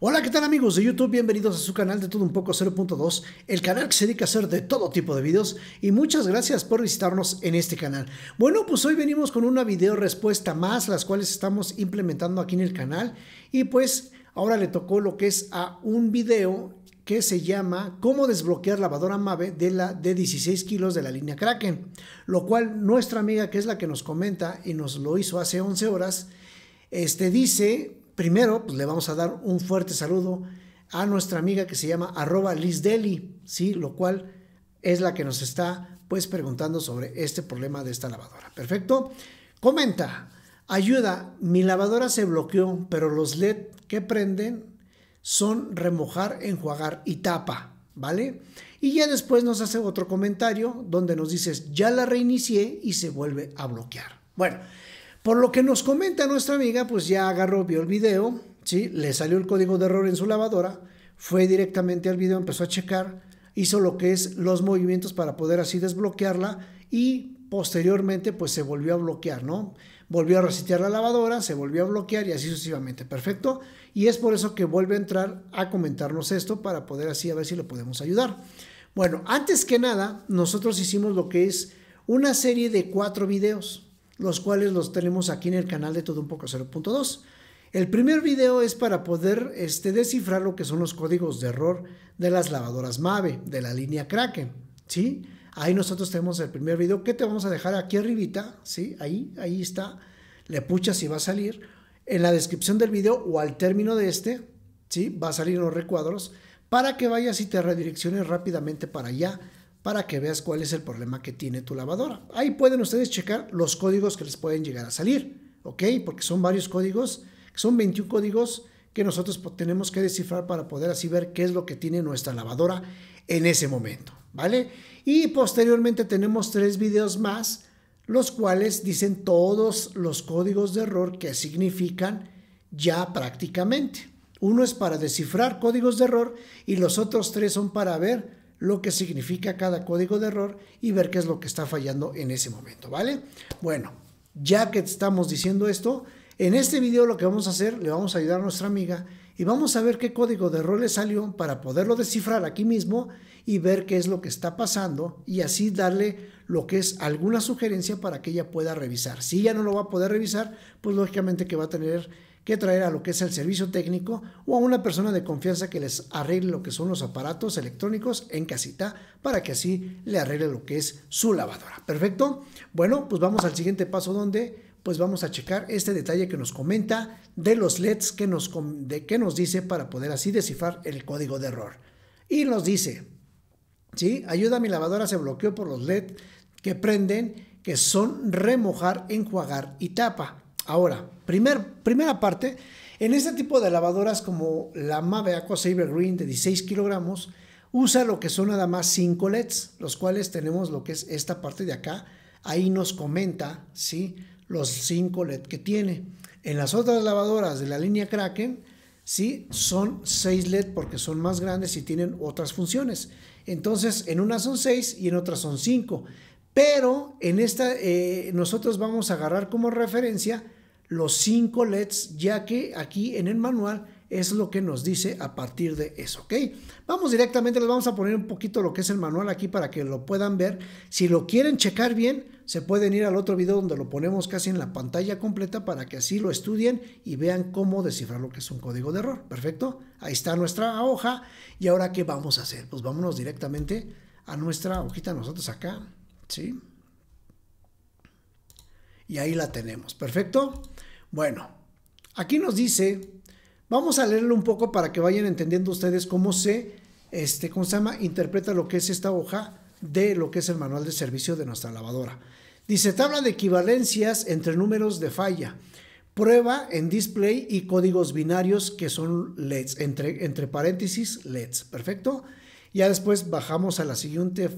Hola, ¿qué tal amigos de YouTube? Bienvenidos a su canal de todo un poco 0.2, el canal que se dedica a hacer de todo tipo de videos y muchas gracias por visitarnos en este canal. Bueno, pues hoy venimos con una video respuesta más, las cuales estamos implementando aquí en el canal y pues ahora le tocó lo que es a un video que se llama Cómo desbloquear lavadora Mave de la de 16 kilos de la línea Kraken, lo cual nuestra amiga que es la que nos comenta y nos lo hizo hace 11 horas, este dice Primero, pues le vamos a dar un fuerte saludo a nuestra amiga que se llama arroba Deli, ¿sí? Lo cual es la que nos está pues preguntando sobre este problema de esta lavadora. Perfecto. Comenta, ayuda, mi lavadora se bloqueó, pero los LED que prenden son remojar, enjuagar y tapa, ¿vale? Y ya después nos hace otro comentario donde nos dices, ya la reinicié y se vuelve a bloquear. Bueno, por lo que nos comenta nuestra amiga, pues ya agarró, vio el video, ¿sí? le salió el código de error en su lavadora, fue directamente al video, empezó a checar, hizo lo que es los movimientos para poder así desbloquearla y posteriormente pues se volvió a bloquear, ¿no? Volvió a resetear la lavadora, se volvió a bloquear y así sucesivamente, perfecto. Y es por eso que vuelve a entrar a comentarnos esto para poder así a ver si le podemos ayudar. Bueno, antes que nada, nosotros hicimos lo que es una serie de cuatro videos, los cuales los tenemos aquí en el canal de Todo Un Poco 0.2. El primer video es para poder este, descifrar lo que son los códigos de error de las lavadoras MAVE, de la línea Kraken, ¿sí? Ahí nosotros tenemos el primer video que te vamos a dejar aquí arribita, ¿sí? Ahí, ahí está, le puchas si va a salir. En la descripción del video o al término de este, ¿sí? Va a salir los recuadros para que vayas y te redirecciones rápidamente para allá para que veas cuál es el problema que tiene tu lavadora. Ahí pueden ustedes checar los códigos que les pueden llegar a salir, ¿ok? Porque son varios códigos, son 21 códigos que nosotros tenemos que descifrar para poder así ver qué es lo que tiene nuestra lavadora en ese momento, ¿vale? Y posteriormente tenemos tres videos más, los cuales dicen todos los códigos de error que significan ya prácticamente. Uno es para descifrar códigos de error y los otros tres son para ver lo que significa cada código de error y ver qué es lo que está fallando en ese momento, ¿vale? Bueno, ya que estamos diciendo esto, en este video lo que vamos a hacer, le vamos a ayudar a nuestra amiga y vamos a ver qué código de error le salió para poderlo descifrar aquí mismo y ver qué es lo que está pasando y así darle lo que es alguna sugerencia para que ella pueda revisar. Si ya no lo va a poder revisar, pues lógicamente que va a tener que traer a lo que es el servicio técnico o a una persona de confianza que les arregle lo que son los aparatos electrónicos en casita para que así le arregle lo que es su lavadora. Perfecto. Bueno, pues vamos al siguiente paso donde pues vamos a checar este detalle que nos comenta de los LEDs que nos, nos dice para poder así descifrar el código de error. Y nos dice, ¿sí? Ayuda, mi lavadora se bloqueó por los leds que prenden, que son remojar, enjuagar y tapa. Ahora, primer, primera parte, en este tipo de lavadoras como la Mave Aqua Saver Green de 16 kilogramos, usa lo que son nada más 5 LEDs, los cuales tenemos lo que es esta parte de acá, ahí nos comenta, ¿sí? los 5 LED que tiene. En las otras lavadoras de la línea Kraken, sí, son 6 LED porque son más grandes y tienen otras funciones. Entonces, en una son 6 y en otras son 5. Pero en esta eh, nosotros vamos a agarrar como referencia los 5 LEDs, ya que aquí en el manual es lo que nos dice a partir de eso, ¿ok? Vamos directamente, les vamos a poner un poquito lo que es el manual aquí para que lo puedan ver. Si lo quieren checar bien, se pueden ir al otro video donde lo ponemos casi en la pantalla completa para que así lo estudien y vean cómo descifrar lo que es un código de error, ¿perfecto? Ahí está nuestra hoja y ahora ¿qué vamos a hacer? Pues vámonos directamente a nuestra hojita nosotros acá, ¿sí? Y ahí la tenemos, ¿perfecto? Bueno, aquí nos dice Vamos a leerlo un poco para que vayan entendiendo ustedes cómo se, este, ¿cómo Interpreta lo que es esta hoja de lo que es el manual de servicio de nuestra lavadora. Dice tabla de equivalencias entre números de falla, prueba en display y códigos binarios que son LEDs, entre, entre paréntesis LEDs, perfecto. Ya después bajamos a la siguiente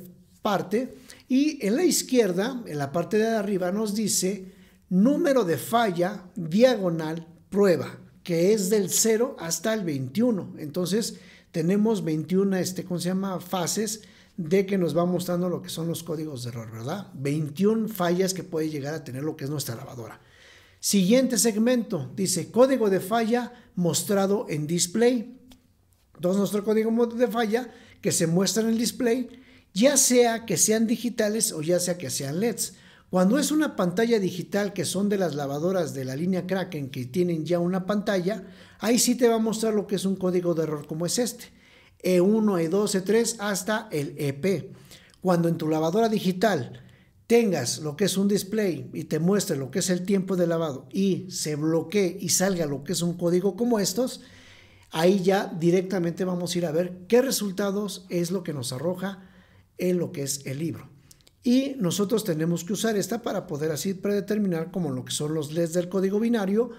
parte y en la izquierda, en la parte de arriba, nos dice número de falla diagonal prueba que es del 0 hasta el 21. Entonces tenemos 21, este, ¿cómo se llama? Fases de que nos va mostrando lo que son los códigos de error, ¿verdad? 21 fallas que puede llegar a tener lo que es nuestra lavadora. Siguiente segmento, dice código de falla mostrado en display. Entonces nuestro código de falla que se muestra en el display, ya sea que sean digitales o ya sea que sean LEDs. Cuando es una pantalla digital que son de las lavadoras de la línea Kraken que tienen ya una pantalla, ahí sí te va a mostrar lo que es un código de error como es este. E1, E2, E3 hasta el EP. Cuando en tu lavadora digital tengas lo que es un display y te muestre lo que es el tiempo de lavado y se bloquee y salga lo que es un código como estos, ahí ya directamente vamos a ir a ver qué resultados es lo que nos arroja en lo que es el libro. Y nosotros tenemos que usar esta para poder así predeterminar como lo que son los LEDs del código binario,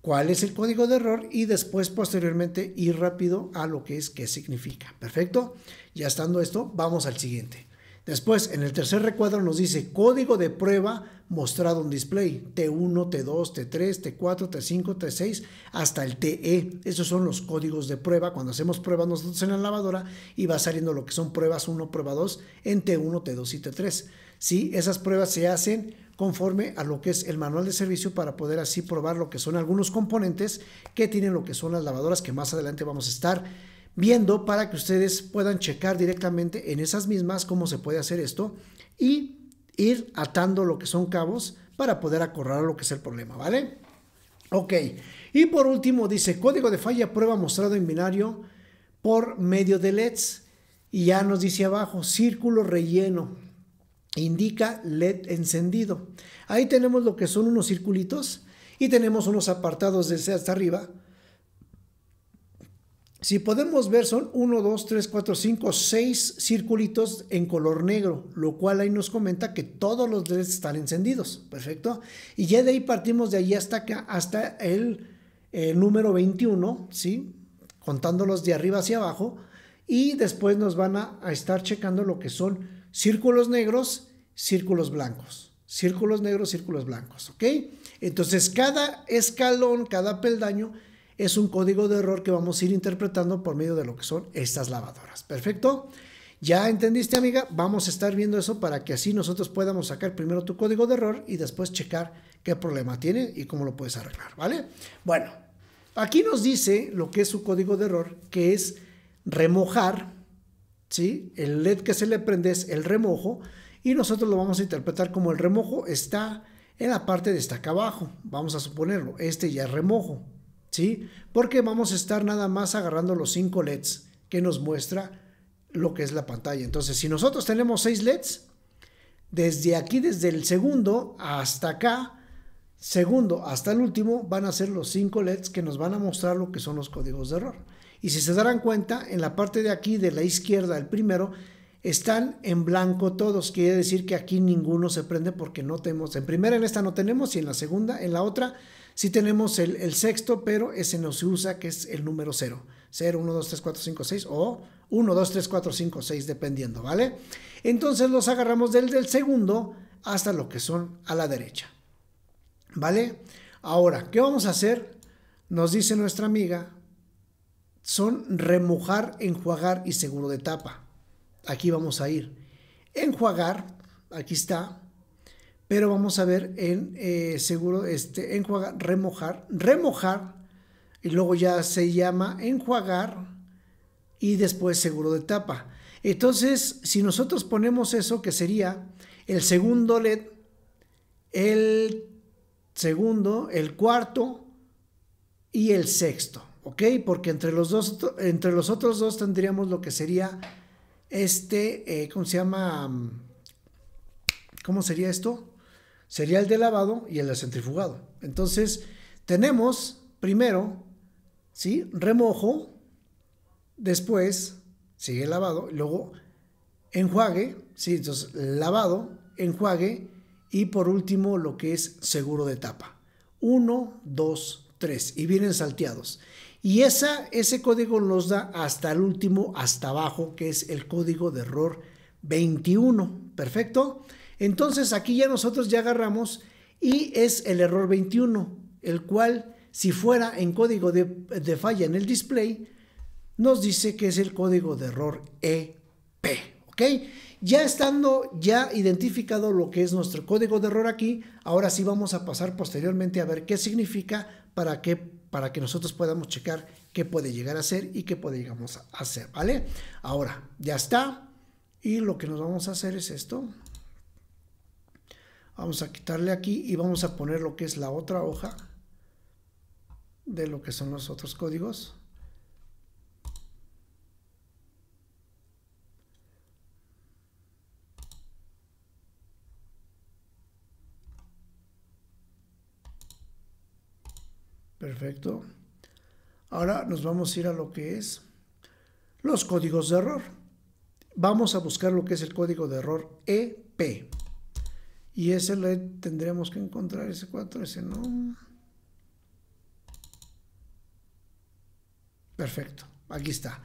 cuál es el código de error y después posteriormente ir rápido a lo que es qué significa. Perfecto. Ya estando esto, vamos al siguiente. Después, en el tercer recuadro nos dice código de prueba mostrado en display, T1, T2, T3, T4, T5, T6, hasta el TE. Esos son los códigos de prueba. Cuando hacemos pruebas nosotros en la lavadora y va saliendo lo que son pruebas 1, prueba 2 en T1, T2 y T3. Esas pruebas se hacen conforme a lo que es el manual de servicio para poder así probar lo que son algunos componentes que tienen lo que son las lavadoras que más adelante vamos a estar viendo para que ustedes puedan checar directamente en esas mismas cómo se puede hacer esto y ir atando lo que son cabos para poder acorralar lo que es el problema, ¿vale? Ok, y por último dice código de falla prueba mostrado en binario por medio de LEDs y ya nos dice abajo círculo relleno indica LED encendido. Ahí tenemos lo que son unos circulitos y tenemos unos apartados desde hasta arriba si podemos ver, son 1, 2, 3, 4, 5, 6 circulitos en color negro, lo cual ahí nos comenta que todos los LEDs están encendidos. Perfecto. Y ya de ahí partimos de ahí hasta hasta el, número 21, ¿sí? Contándolos de arriba hacia abajo. Y después nos van a, a estar checando lo que son círculos negros, círculos blancos. Círculos negros, círculos blancos, ¿ok? Entonces cada escalón, cada peldaño es un código de error que vamos a ir interpretando por medio de lo que son estas lavadoras. Perfecto. Ya entendiste, amiga. Vamos a estar viendo eso para que así nosotros podamos sacar primero tu código de error y después checar qué problema tiene y cómo lo puedes arreglar, ¿vale? Bueno, aquí nos dice lo que es su código de error, que es remojar, ¿sí? El LED que se le prende es el remojo y nosotros lo vamos a interpretar como el remojo está en la parte de esta acá abajo. Vamos a suponerlo. Este ya es remojo, ¿sí? Porque vamos a estar nada más agarrando los 5 LEDs que nos muestra lo que es la pantalla. Entonces, si nosotros tenemos 6 LEDs, desde aquí, desde el segundo hasta acá, segundo hasta el último, van a ser los 5 LEDs que nos van a mostrar lo que son los códigos de error. Y si se darán cuenta, en la parte de aquí de la izquierda, el primero, están en blanco todos, quiere decir que aquí ninguno se prende porque no tenemos, en primera en esta no tenemos y en la segunda, en la otra Sí tenemos el, sexto, pero ese no se usa, que es el número 0. 0, 1, 2, 3, 4, 5, 6 o 1, 2, 3, 4, 5, 6, dependiendo, ¿vale? Entonces los agarramos del, del segundo hasta lo que son a la derecha, ¿vale? Ahora, ¿qué vamos a hacer? Nos dice nuestra amiga, son remojar, enjuagar y seguro de tapa. Aquí vamos a ir. Enjuagar, aquí está, pero vamos a ver en eh, seguro, este, enjuagar, remojar, remojar, y luego ya se llama enjuagar y después seguro de tapa. Entonces, si nosotros ponemos eso, que sería el segundo LED, el segundo, el cuarto y el sexto, ¿ok? Porque entre los, dos, entre los otros dos tendríamos lo que sería este, eh, ¿cómo se llama? ¿Cómo sería esto? sería el de lavado y el de centrifugado. Entonces, tenemos primero, ¿sí? Remojo, después sigue lavado, luego enjuague, ¿sí? Entonces, lavado, enjuague y por último lo que es seguro de tapa. Uno, dos, tres y vienen salteados. Y esa, ese código nos da hasta el último, hasta abajo, que es el código de error 21. Perfecto. Entonces aquí ya nosotros ya agarramos y es el error 21, el cual si fuera en código de, falla en el display, nos dice que es el código de error EP. ¿Ok? Ya estando ya identificado lo que es nuestro código de error aquí, ahora sí vamos a pasar posteriormente a ver qué significa para que, para que nosotros podamos checar qué puede llegar a ser y qué podemos hacer, ¿vale? Ahora, ya está. Y lo que nos vamos a hacer es esto. Vamos a quitarle aquí y vamos a poner lo que es la otra hoja de lo que son los otros códigos. Perfecto. Ahora nos vamos a ir a lo que es los códigos de error. Vamos a buscar lo que es el código de error EP. Y ese le tendremos que encontrar, ese 4, ese no. Perfecto, aquí está.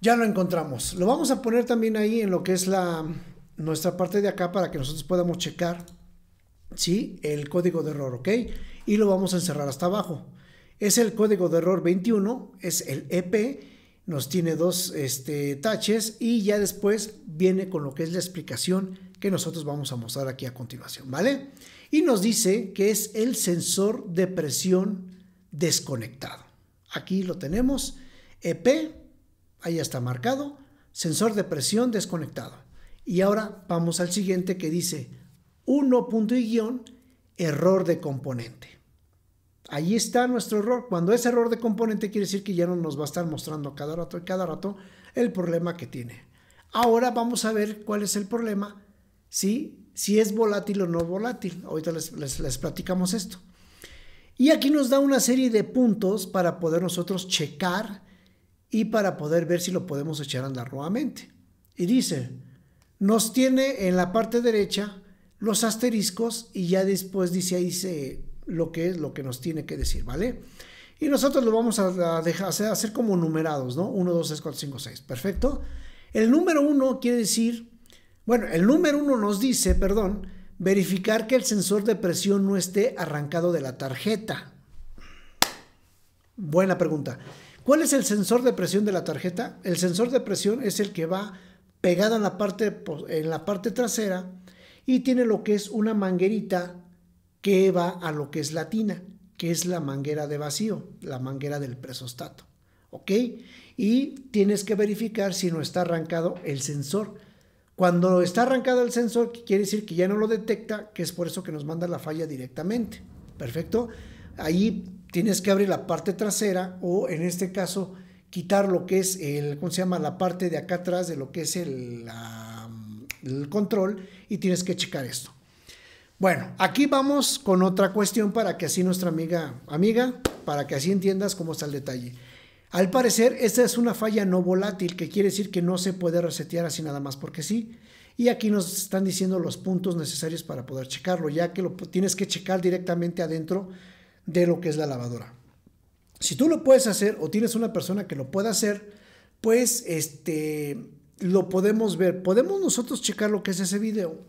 Ya lo encontramos. Lo vamos a poner también ahí en lo que es la nuestra parte de acá para que nosotros podamos checar ¿sí? el código de error, ¿ok? Y lo vamos a encerrar hasta abajo. Es el código de error 21, es el EP nos tiene dos este, taches y ya después viene con lo que es la explicación que nosotros vamos a mostrar aquí a continuación, ¿vale? Y nos dice que es el sensor de presión desconectado. Aquí lo tenemos, EP, ahí está marcado, sensor de presión desconectado. Y ahora vamos al siguiente que dice 1. y error de componente. Ahí está nuestro error. Cuando es error de componente quiere decir que ya no nos va a estar mostrando cada rato y cada rato el problema que tiene. Ahora vamos a ver cuál es el problema, si es volátil o no volátil. Ahorita les, les platicamos esto. Y aquí nos da una serie de puntos para poder nosotros checar y para poder ver si lo podemos echar a andar nuevamente. Y dice, nos tiene en la parte derecha los asteriscos y ya después dice ahí se lo que es lo que nos tiene que decir, ¿vale? Y nosotros lo vamos a, dejar, hacer como numerados, ¿no? 1, 2, 3, 4, 5, 6. Perfecto. El número 1 quiere decir, bueno, el número 1 nos dice, perdón, verificar que el sensor de presión no esté arrancado de la tarjeta. Buena pregunta. ¿Cuál es el sensor de presión de la tarjeta? El sensor de presión es el que va pegado la parte, en la parte trasera y tiene lo que es una manguerita que va a lo que es latina, que es la manguera de vacío, la manguera del presostato. ¿Ok? Y tienes que verificar si no está arrancado el sensor. Cuando está arrancado el sensor, quiere decir que ya no lo detecta, que es por eso que nos manda la falla directamente. Perfecto. Ahí tienes que abrir la parte trasera o en este caso quitar lo que es el, ¿cómo se llama? La parte de acá atrás de lo que es el, el control y tienes que checar esto. Bueno, aquí vamos con otra cuestión para que así nuestra amiga, amiga, para que así entiendas cómo está el detalle. Al parecer, esta es una falla no volátil, que quiere decir que no se puede resetear así nada más porque sí. Y aquí nos están diciendo los puntos necesarios para poder checarlo, ya que lo tienes que checar directamente adentro de lo que es la lavadora. Si tú lo puedes hacer o tienes una persona que lo pueda hacer, pues este lo podemos ver. Podemos nosotros checar lo que es ese video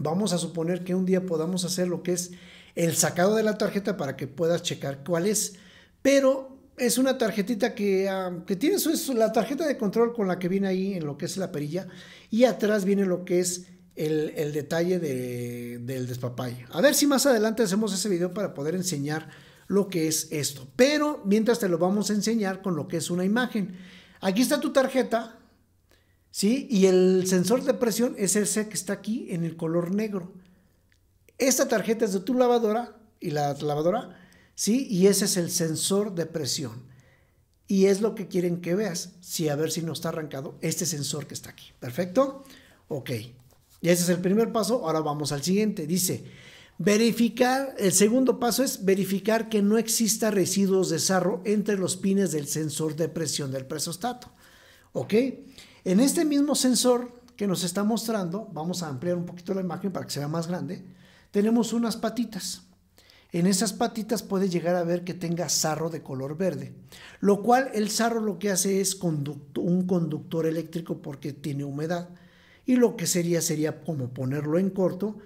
Vamos a suponer que un día podamos hacer lo que es el sacado de la tarjeta para que puedas checar cuál es, pero es una tarjetita que, ah, tiene la tarjeta de control con la que viene ahí en lo que es la perilla y atrás viene lo que es el, el detalle del despapalle. A ver si más adelante hacemos ese video para poder enseñar lo que es esto, pero mientras te lo vamos a enseñar con lo que es una imagen. Aquí está tu tarjeta, ¿sí? Y el sensor de presión es ese que está aquí en el color negro. Esta tarjeta es de tu lavadora y la lavadora, ¿sí? Y ese es el sensor de presión. Y es lo que quieren que veas, si a ver si no está arrancado este sensor que está aquí. ¿Perfecto? Ok. Y ese es el primer paso. Ahora vamos al siguiente. Dice, verificar, el segundo paso es verificar que no exista residuos de sarro entre los pines del sensor de presión del presostato. ¿Ok? En este mismo sensor que nos está mostrando, vamos a ampliar un poquito la imagen para que sea más grande, tenemos unas patitas. En esas patitas puede llegar a ver que tenga sarro de color verde, lo cual el sarro lo que hace es un conductor eléctrico porque tiene humedad y lo que sería sería como ponerlo en corto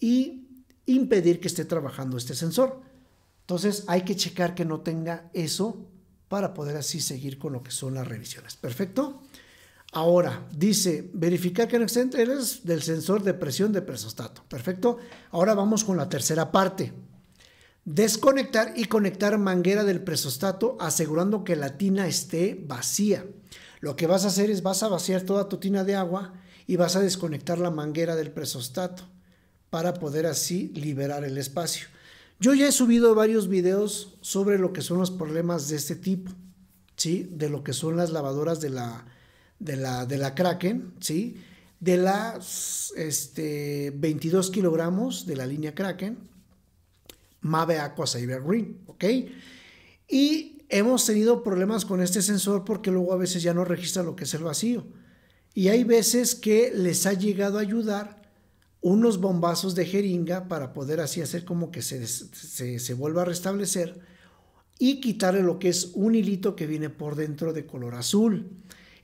y impedir que esté trabajando este sensor. Entonces hay que checar que no tenga eso para poder así seguir con lo que son las revisiones. ¿Perfecto? Ahora, dice, verificar que no centro eres del sensor de presión de presostato. Perfecto. Ahora vamos con la tercera parte. Desconectar y conectar manguera del presostato asegurando que la tina esté vacía. Lo que vas a hacer es vas a vaciar toda tu tina de agua y vas a desconectar la manguera del presostato para poder así liberar el espacio. Yo ya he subido varios videos sobre lo que son los problemas de este tipo, ¿sí? De lo que son las lavadoras de la de la, de la Kraken, ¿sí? De las este, 22 kilogramos de la línea Kraken, Mave Aqua Cyber Green, ¿ok? Y hemos tenido problemas con este sensor porque luego a veces ya no registra lo que es el vacío. Y hay veces que les ha llegado a ayudar unos bombazos de jeringa para poder así hacer como que se, se, se vuelva a restablecer y quitarle lo que es un hilito que viene por dentro de color azul.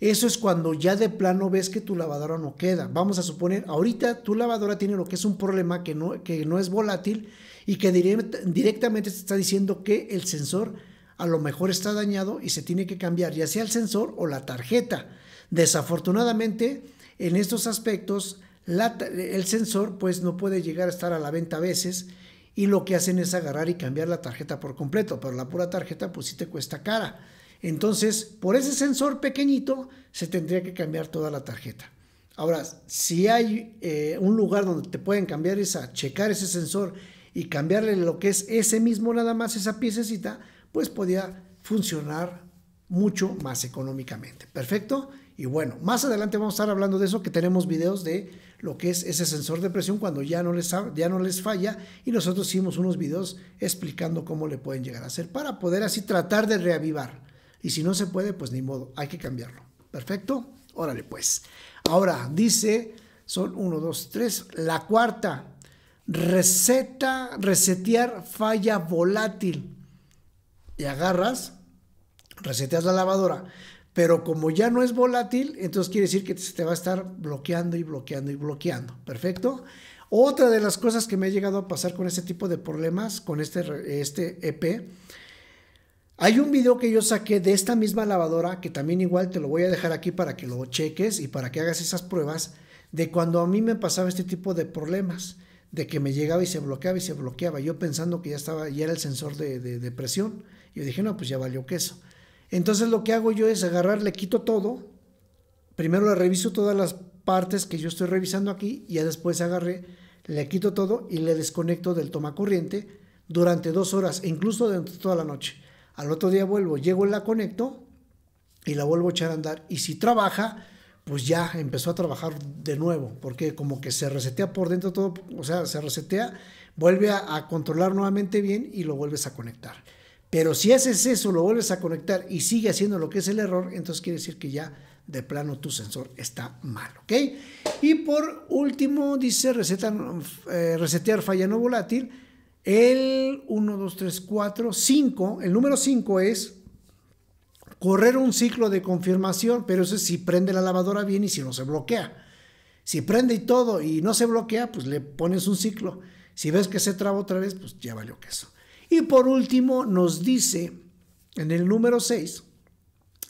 Eso es cuando ya de plano ves que tu lavadora no queda. Vamos a suponer, ahorita tu lavadora tiene lo que es un problema que no, es volátil y que directamente te está diciendo que el sensor a lo mejor está dañado y se tiene que cambiar, ya sea el sensor o la tarjeta. Desafortunadamente, en estos aspectos, el sensor pues no puede llegar a estar a la venta a veces y lo que hacen es agarrar y cambiar la tarjeta por completo, pero la pura tarjeta pues sí te cuesta cara. Entonces, por ese sensor pequeñito se tendría que cambiar toda la tarjeta. Ahora, si hay eh, un lugar donde te pueden cambiar esa, checar ese sensor y cambiarle lo que es ese mismo nada más, esa piececita, pues podría funcionar mucho más económicamente. Perfecto. Y bueno, más adelante vamos a estar hablando de eso, que tenemos videos de lo que es ese sensor de presión cuando ya no les, ya no les falla y nosotros hicimos unos videos explicando cómo le pueden llegar a hacer para poder así tratar de reavivar. Y si no se puede, pues ni modo, hay que cambiarlo. ¿Perfecto? Órale pues. Ahora dice, son 1, 2, 3. La cuarta, receta, resetear falla volátil. Y agarras, reseteas la lavadora. Pero como ya no es volátil, entonces quiere decir que se te va a estar bloqueando y bloqueando y bloqueando. ¿Perfecto? Otra de las cosas que me ha llegado a pasar con este tipo de problemas, con este, este EP, hay un video que yo saqué de esta misma lavadora que también igual te lo voy a dejar aquí para que lo cheques y para que hagas esas pruebas de cuando a mí me pasaba este tipo de problemas, de que me llegaba y se bloqueaba y se bloqueaba, yo pensando que ya estaba, ya era el sensor de, presión. Yo dije, no, pues ya valió queso. Entonces lo que hago yo es agarrar, le quito todo, primero le reviso todas las partes que yo estoy revisando aquí y ya después agarré, le quito todo y le desconecto del corriente durante dos horas, incluso durante toda la noche. Al otro día vuelvo, llego y la conecto y la vuelvo a echar a andar. Y si trabaja, pues ya empezó a trabajar de nuevo, porque como que se resetea por dentro todo, o sea, se resetea, vuelve a, controlar nuevamente bien y lo vuelves a conectar. Pero si haces eso, lo vuelves a conectar y sigue haciendo lo que es el error, entonces quiere decir que ya de plano tu sensor está mal, ¿ok? Y por último dice eh, resetear falla no volátil el 1, 2, 3, 4, 5, el número 5 es correr un ciclo de confirmación, pero eso es si prende la lavadora bien y si no se bloquea. Si prende y todo y no se bloquea, pues le pones un ciclo. Si ves que se traba otra vez, pues ya valió queso. Y por último nos dice en el número 6,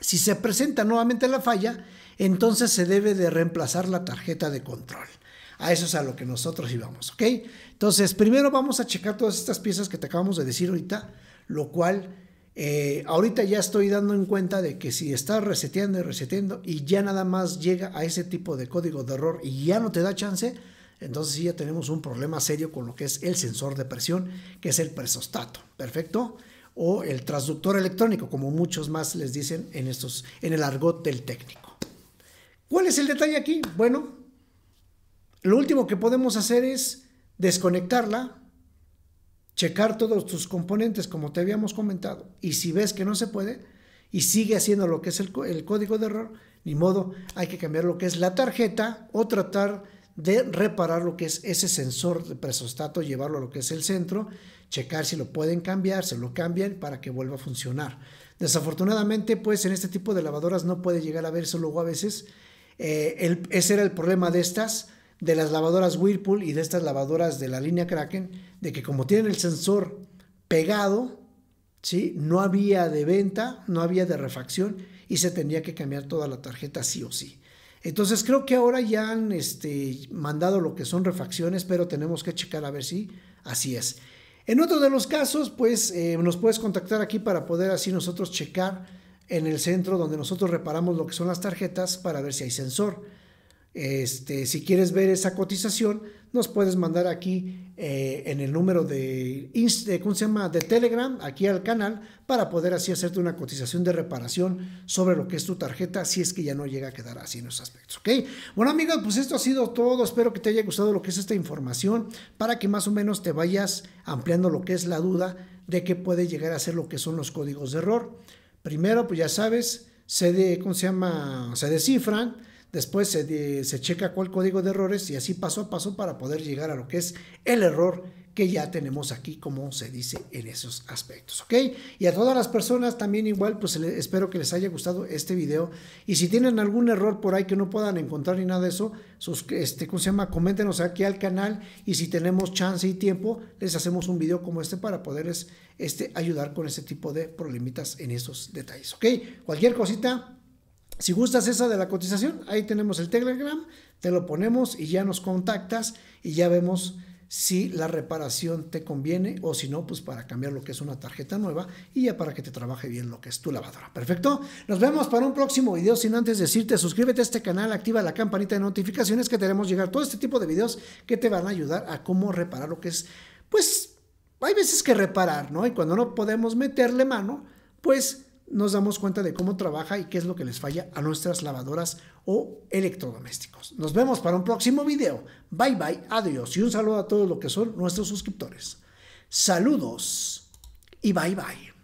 si se presenta nuevamente la falla, entonces se debe de reemplazar la tarjeta de control. A eso es a lo que nosotros íbamos, ¿ok? Entonces, primero vamos a checar todas estas piezas que te acabamos de decir ahorita, lo cual eh, ahorita ya estoy dando en cuenta de que si estás reseteando y reseteando y ya nada más llega a ese tipo de código de error y ya no te da chance, entonces sí ya tenemos un problema serio con lo que es el sensor de presión, que es el presostato, ¿perfecto? O el transductor electrónico, como muchos más les dicen en, estos, en el argot del técnico. ¿Cuál es el detalle aquí? Bueno, lo último que podemos hacer es desconectarla, checar todos tus componentes como te habíamos comentado. Y si ves que no se puede y sigue haciendo lo que es el, código de error, ni modo, hay que cambiar lo que es la tarjeta o tratar de reparar lo que es ese sensor de presostato, llevarlo a lo que es el centro, checar si lo pueden cambiar, se lo cambian para que vuelva a funcionar. Desafortunadamente, pues en este tipo de lavadoras no puede llegar a verse luego a veces. Eh, ese era el problema de estas de las lavadoras Whirlpool y de estas lavadoras de la línea Kraken, de que como tienen el sensor pegado, ¿sí? no había de venta, no había de refacción y se tenía que cambiar toda la tarjeta sí o sí. Entonces creo que ahora ya han este, mandado lo que son refacciones, pero tenemos que checar a ver si así es. En otro de los casos, pues eh, nos puedes contactar aquí para poder así nosotros checar en el centro donde nosotros reparamos lo que son las tarjetas para ver si hay sensor. Este, si quieres ver esa cotización, nos puedes mandar aquí eh, en el número de, ¿cómo se llama? de Telegram, aquí al canal, para poder así hacerte una cotización de reparación sobre lo que es tu tarjeta, si es que ya no llega a quedar así en los aspectos, ¿ok? Bueno amigos, pues esto ha sido todo, espero que te haya gustado lo que es esta información, para que más o menos te vayas ampliando lo que es la duda de que puede llegar a ser lo que son los códigos de error. Primero, pues ya sabes, se, de, ¿cómo se llama? Se descifran después se, checa cuál código de errores y así paso a paso para poder llegar a lo que es el error que ya tenemos aquí, como se dice en esos aspectos, ¿ok? Y a todas las personas también igual, pues espero que les haya gustado este video. Y si tienen algún error por ahí que no puedan encontrar ni nada de eso, este, ¿cómo se llama? Coméntenos aquí al canal y si tenemos chance y tiempo, les hacemos un video como este para poderles este, ayudar con ese tipo de problemitas en esos detalles, ¿ok? Cualquier cosita, si gustas esa de la cotización, ahí tenemos el Telegram, te lo ponemos y ya nos contactas y ya vemos si la reparación te conviene o si no, pues para cambiar lo que es una tarjeta nueva y ya para que te trabaje bien lo que es tu lavadora. Perfecto. Nos vemos para un próximo video. Sin antes decirte, suscríbete a este canal, activa la campanita de notificaciones que tenemos llegar todo este tipo de videos que te van a ayudar a cómo reparar lo que es, pues, hay veces que reparar, ¿no? Y cuando no podemos meterle mano, pues nos damos cuenta de cómo trabaja y qué es lo que les falla a nuestras lavadoras o electrodomésticos. Nos vemos para un próximo video. Bye bye, adiós y un saludo a todos los que son nuestros suscriptores. Saludos y bye bye.